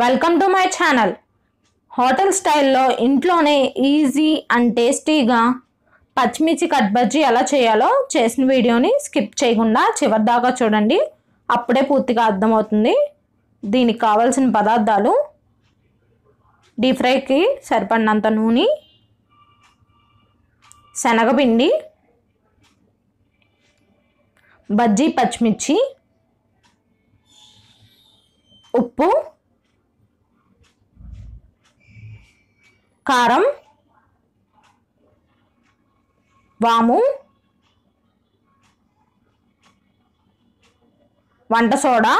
welcome to my channel hotel స్టైల్లో ఇంట్లోనే easy and టేస్టీగా పచ్చిమిర్చి కట్ బజ్జీ ఎలా చేయాలో చేసిన వీడియోని స్కిప్ చేయకుండా చివరిదాకా చూడండి అప్పుడే పూర్తిగా అర్థమవుతుంది దీనికి కావలసిన పదార్థాలు డీప్ ఫ్రైకి సరిపడినంత నూనె శనగపిండి బజ్జీ పచ్చిమిర్చి ఉప్పు కారం వాము వంట సోడా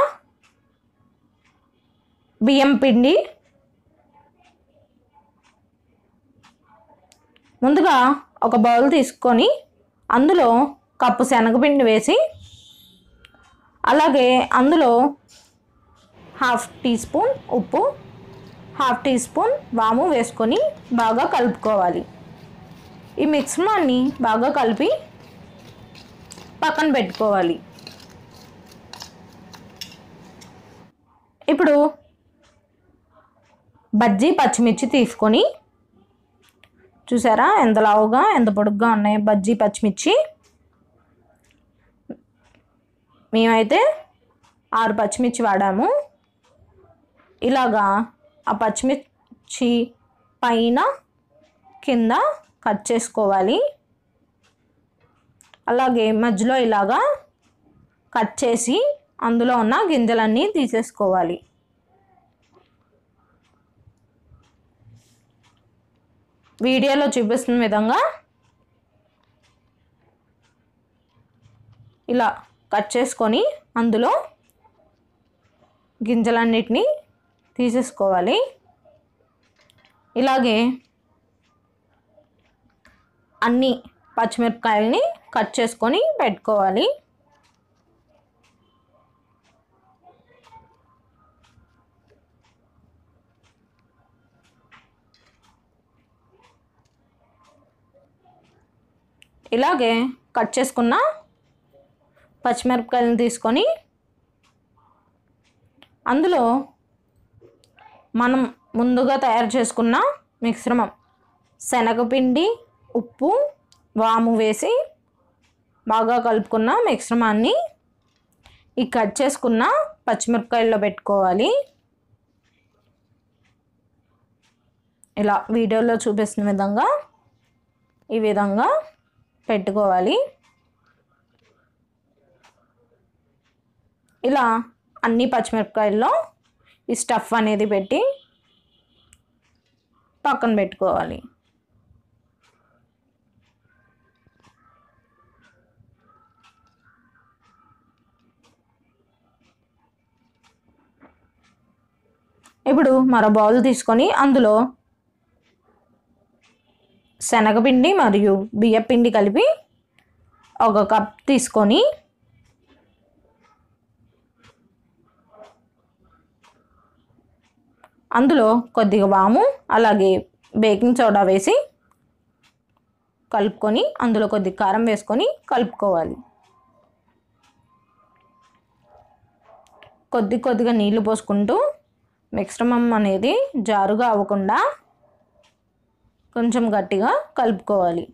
బియ్యం పిండి ముందుగా ఒక బౌల్ తీసుకొని అందులో కప్పు శనగపిండి వేసి అలాగే అందులో హాఫ్ టీ స్పూన్ ఉప్పు హాఫ్ టీ స్పూన్ వాము వేసుకొని బాగా కలుపుకోవాలి ఈ మిశ్రమాన్ని బాగా కలిపి పక్కన పెట్టుకోవాలి ఇప్పుడు బజ్జీ పచ్చిమిర్చి తీసుకొని చూసారా ఎంత లావుగా ఎంత పొడుగ్గా ఉన్నాయి బజ్జీ పచ్చిమిర్చి మేమైతే ఆరు పచ్చిమిర్చి వాడాము ఇలాగా ఆ పచ్చిమిర్చి పైన కింద కట్ చేసుకోవాలి అలాగే మధ్యలో ఇలాగా కట్ చేసి అందులో ఉన్న గింజలన్నీ తీసేసుకోవాలి వీడియోలో చూపిస్తున్న విధంగా ఇలా కట్ చేసుకొని అందులో గింజలన్నిటినీ తీసేసుకోవాలి ఇలాగే అన్ని పచ్చిమిరపకాయలని కట్ చేసుకొని పెట్టుకోవాలి ఇలాగే కట్ చేసుకున్న పచ్చిమిరపకాయలను తీసుకొని అందులో మనం ముందుగా తయారు చేసుకున్న మిశ్రమం శనగపిండి ఉప్పు వాము వేసి బాగా కలుపుకున్న మిశ్రమాన్ని ఈ కట్ చేసుకున్న పచ్చిమిరపకాయల్లో పెట్టుకోవాలి ఇలా వీడియోలో చూపిస్తున్న విధంగా ఈ విధంగా పెట్టుకోవాలి ఇలా అన్ని పచ్చిమిరపకాయల్లో ఈ స్టఫ్ అనేది పెట్టి పక్కన పెట్టుకోవాలి ఇప్పుడు మరో బౌల్ తీసుకొని అందులో శనగపిండి మరియు బియ్యపిండి కలిపి ఒక కప్ తీసుకొని అందులో కొద్దిగా వాము అలాగే బేకింగ్ సోడా వేసి కలుపుకొని అందులో కొద్దిగా కారం వేసుకొని కలుపుకోవాలి కొద్ది కొద్దిగా నీళ్లు పోసుకుంటూ మిశ్రమం అనేది జారుగా అవ్వకుండా కొంచెం గట్టిగా కలుపుకోవాలి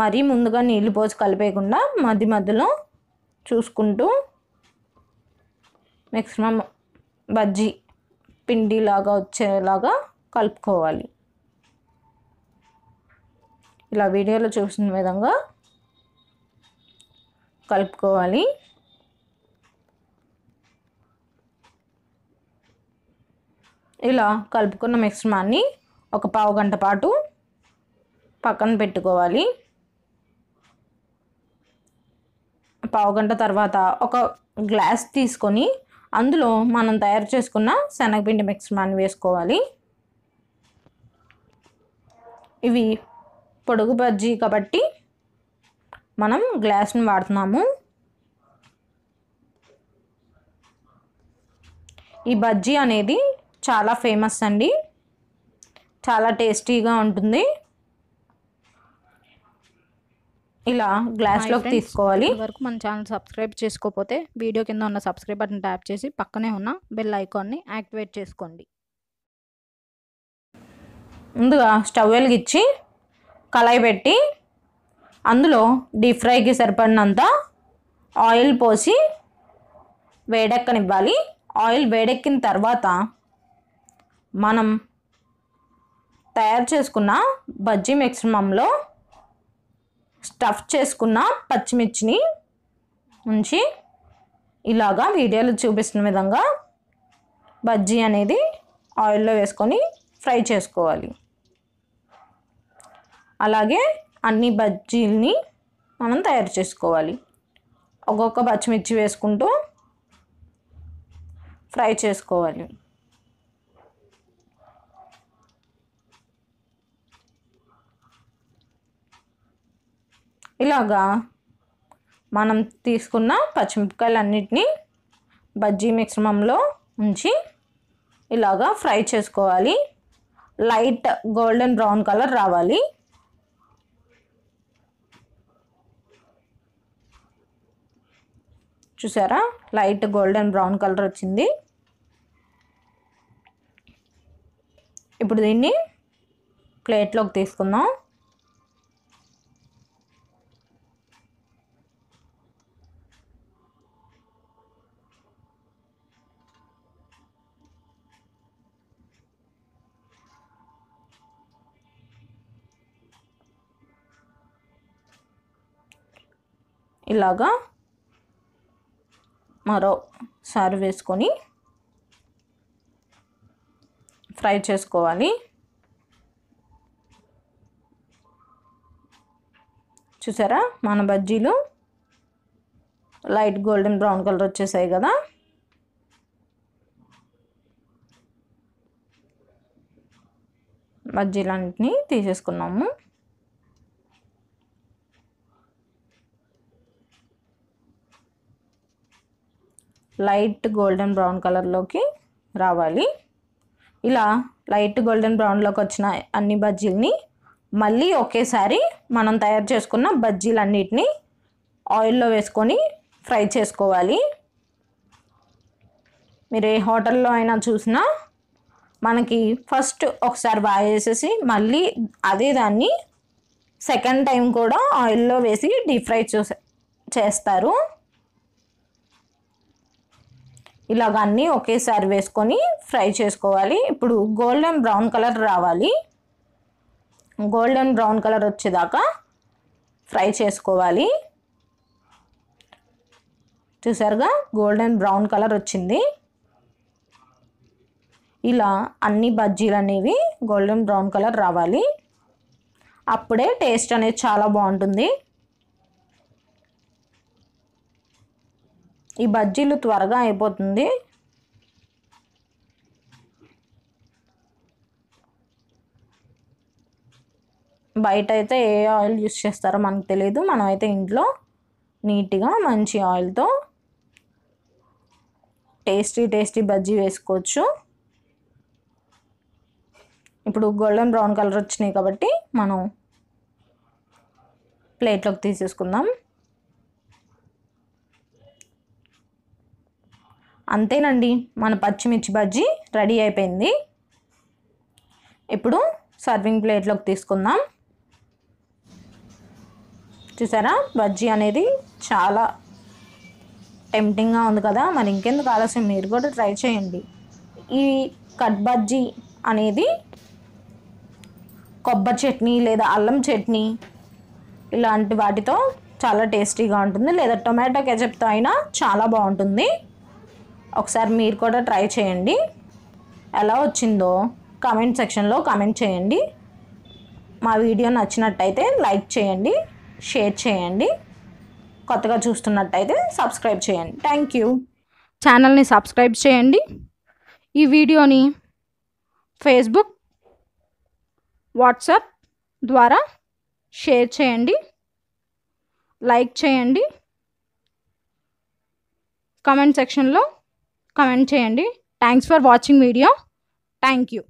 మరీ ముందుగా నీళ్లు పోసి కలిపేయకుండా మధ్య మధ్యలో చూసుకుంటూ మిశ్రమం బజ్జీ పిండిలాగా వచ్చేలాగా కలుపుకోవాలి ఇలా వీడియోలో చూసిన విధంగా కలుపుకోవాలి ఇలా కలుపుకున్న మిశ్రమాన్ని ఒక పావు గంట పాటు పక్కన పెట్టుకోవాలి పావు గంట తర్వాత ఒక గ్లాస్ తీసుకొని అందులో మనం తయారు చేసుకున్న శనగపిండి మిశ్రమాన్ని వేసుకోవాలి ఇవి పొడుగు బజ్జీ కాబట్టి మనం గ్లాస్ని వాడుతున్నాము ఈ బజ్జీ అనేది చాలా ఫేమస్ అండి చాలా టేస్టీగా ఉంటుంది ఇలా గ్లాస్లోకి తీసుకోవాలి వరకు మన ఛానల్ సబ్స్క్రైబ్ చేసుకోకపోతే వీడియో కింద ఉన్న సబ్స్క్రైబ్ బటన్ ట్యాప్ చేసి పక్కనే ఉన్న బెల్ ఐకాన్ని యాక్టివేట్ చేసుకోండి ముందుగా స్టవ్ వెలిగిచ్చి కళాయి పెట్టి అందులో డీప్ ఫ్రైకి సరిపడినంత ఆయిల్ పోసి వేడెక్కనివ్వాలి ఆయిల్ వేడెక్కిన తర్వాత మనం తయారు చేసుకున్న బజ్జీ మిశ్రమంలో స్టఫ్ చేసుకున్న పచ్చిమిర్చిని ఉంచి ఇలాగా వీడియోలో చూపిస్తున్న విధంగా బజ్జీ అనేది ఆయిల్లో వేసుకొని ఫ్రై చేసుకోవాలి అలాగే అన్ని బజ్జీల్ని మనం తయారు చేసుకోవాలి ఒక్కొక్క పచ్చిమిర్చి వేసుకుంటూ ఫ్రై చేసుకోవాలి ఇలాగా మనం తీసుకున్న పచ్చిమిరపకాయలు అన్నిటినీ బజ్జీ మిశ్రమంలో ఉంచి ఇలాగా ఫ్రై చేసుకోవాలి లైట్ గోల్డెన్ బ్రౌన్ కలర్ రావాలి చూసారా లైట్ గోల్డెన్ బ్రౌన్ కలర్ వచ్చింది ఇప్పుడు దీన్ని ప్లేట్లోకి తీసుకుందాం ఇలాగా మరోసారి వేసుకొని ఫ్రై చేసుకోవాలి చూసారా మన బజ్జీలు లైట్ గోల్డెన్ బ్రౌన్ కలర్ వచ్చేసాయి కదా బజ్జీలన్నింటినీ తీసేసుకున్నాము లైట్ గోల్డెన్ బ్రౌన్ కలర్లోకి రావాలి ఇలా లైట్ గోల్డెన్ బ్రౌన్లోకి వచ్చిన అన్ని బజ్జీలని మళ్ళీ ఒకేసారి మనం తయారు చేసుకున్న బజ్జీలన్నిటిని ఆయిల్లో వేసుకొని ఫ్రై చేసుకోవాలి మీరు ఏ హోటల్లో అయినా చూసినా మనకి ఫస్ట్ ఒకసారి బాగా వేసేసి మళ్ళీ అదే దాన్ని సెకండ్ టైం కూడా ఆయిల్లో వేసి డీప్ ఫ్రై చేస్తారు ఇలాగ అన్నీ ఒకేసారి వేసుకొని ఫ్రై చేసుకోవాలి ఇప్పుడు గోల్డెన్ బ్రౌన్ కలర్ రావాలి గోల్డెన్ బ్రౌన్ కలర్ వచ్చేదాకా ఫ్రై చేసుకోవాలి చూసారుగా గోల్డెన్ బ్రౌన్ కలర్ వచ్చింది ఇలా అన్ని బజ్జీలు అనేవి గోల్డెన్ బ్రౌన్ కలర్ రావాలి అప్పుడే టేస్ట్ అనేది చాలా బాగుంటుంది ఈ బజ్జీలు త్వరగా అయిపోతుంది బయట అయితే ఏ ఆయిల్ యూస్ చేస్తారో మనకు తెలియదు మనం అయితే ఇంట్లో నీట్గా మంచి ఆయిల్తో టేస్టీ టేస్టీ బజ్జీ వేసుకోవచ్చు ఇప్పుడు గోల్డెన్ బ్రౌన్ కలర్ వచ్చినాయి కాబట్టి మనం ప్లేట్లోకి తీసేసుకుందాం అంతేనండి మన పచ్చిమిర్చి బజ్జీ రెడీ అయిపోయింది ఇప్పుడు సర్వింగ్ ప్లేట్లోకి తీసుకుందాం చూసారా బజ్జీ అనేది చాలా టెంప్టింగ్గా ఉంది కదా మరి ఇంకెందుకు ఆలస్యం మీరు కూడా ట్రై చేయండి ఈ కట్ బజ్జీ అనేది కొబ్బరి చట్నీ లేదా అల్లం చట్నీ ఇలాంటి వాటితో చాలా టేస్టీగా ఉంటుంది లేదా టొమాటో కెచప్తో అయినా చాలా బాగుంటుంది ఒకసారి మీరు కూడా ట్రై చేయండి ఎలా వచ్చిందో కామెంట్ సెక్షన్లో కామెంట్ చేయండి మా వీడియో నచ్చినట్టయితే లైక్ చేయండి షేర్ చేయండి కొత్తగా చూస్తున్నట్టయితే సబ్స్క్రైబ్ చేయండి థ్యాంక్ యూ ఛానల్ని సబ్స్క్రైబ్ చేయండి ఈ వీడియోని ఫేస్బుక్ వాట్సాప్ ద్వారా షేర్ చేయండి లైక్ చేయండి కామెంట్ సెక్షన్లో కమెంట్ చేయండి thanks for watching video thank you